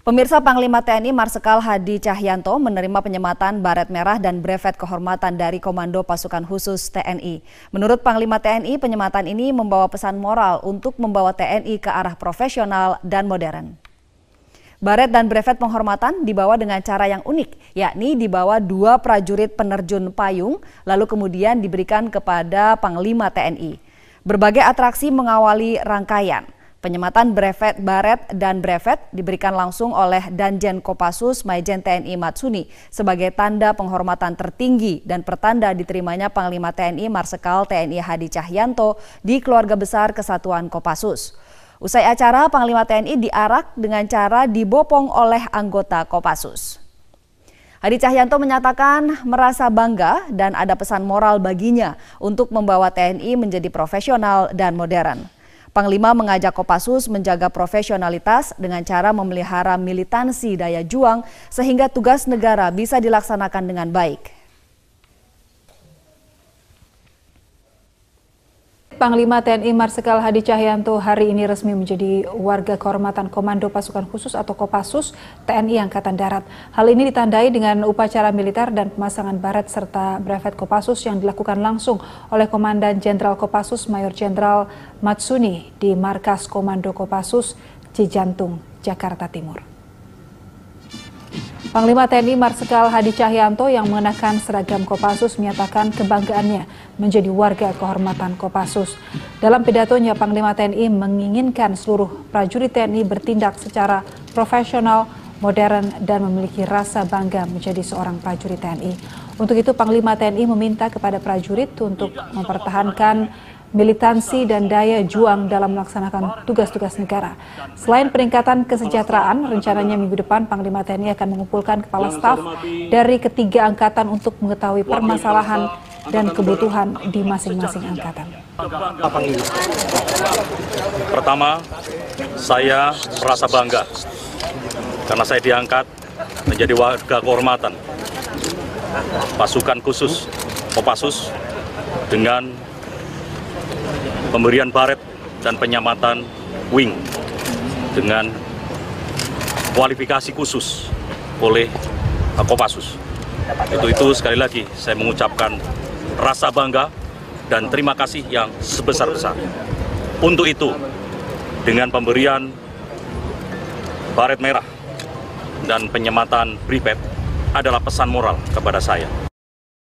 Pemirsa Panglima TNI Marsikal Hadi Cahyanto menerima penyematan baret merah dan brevet kehormatan dari Komando Pasukan Khusus TNI. Menurut Panglima TNI, penyematan ini membawa pesan moral untuk membawa TNI ke arah profesional dan modern. Baret dan brevet penghormatan dibawa dengan cara yang unik, yakni dibawa dua prajurit penerjun payung, lalu kemudian diberikan kepada Panglima TNI. Berbagai atraksi mengawali rangkaian. Penyematan brevet, baret, dan brevet diberikan langsung oleh Danjen Kopassus Maijen TNI Matsuni sebagai tanda penghormatan tertinggi dan pertanda diterimanya Panglima TNI Marsikal TNI Hadi Cahyanto di keluarga besar Kesatuan Kopassus. Usai acara, Panglima TNI diarak dengan cara dibopong oleh anggota Kopassus. Hadi Cahyanto menyatakan merasa bangga dan ada pesan moral baginya untuk membawa TNI menjadi profesional dan modern. Panglima mengajak Kopassus menjaga profesionalitas dengan cara memelihara militansi daya juang sehingga tugas negara bisa dilaksanakan dengan baik. Panglima TNI Marsikal Hadi Cahyanto hari ini resmi menjadi warga kehormatan Komando Pasukan Khusus atau Kopassus TNI Angkatan Darat. Hal ini ditandai dengan upacara militer dan pemasangan baret serta brevet Kopassus yang dilakukan langsung oleh Komandan Jenderal Kopassus Mayor Jenderal Matsuni di Markas Komando Kopassus Cijantung, Jakarta Timur. Panglima TNI Marsikal Hadi Cahyanto yang mengenakan seragam Kopassus menyatakan kebanggaannya menjadi warga kehormatan Kopassus. Dalam pidatonya, Panglima TNI menginginkan seluruh prajurit TNI bertindak secara profesional, modern, dan memiliki rasa bangga menjadi seorang prajurit TNI. Untuk itu, Panglima TNI meminta kepada prajurit untuk mempertahankan militansi, dan daya juang dalam melaksanakan tugas-tugas negara. Selain peningkatan kesejahteraan, rencananya minggu depan Panglima TNI akan mengumpulkan kepala staf dari ketiga angkatan untuk mengetahui permasalahan dan kebutuhan di masing-masing angkatan. Pertama, saya merasa bangga karena saya diangkat menjadi warga kehormatan pasukan khusus Kopassus dengan pemberian baret dan penyamatan wing dengan kualifikasi khusus oleh Kopassus. Itu itu sekali lagi saya mengucapkan rasa bangga dan terima kasih yang sebesar-besar. Untuk itu, dengan pemberian baret merah dan penyematan pripet adalah pesan moral kepada saya.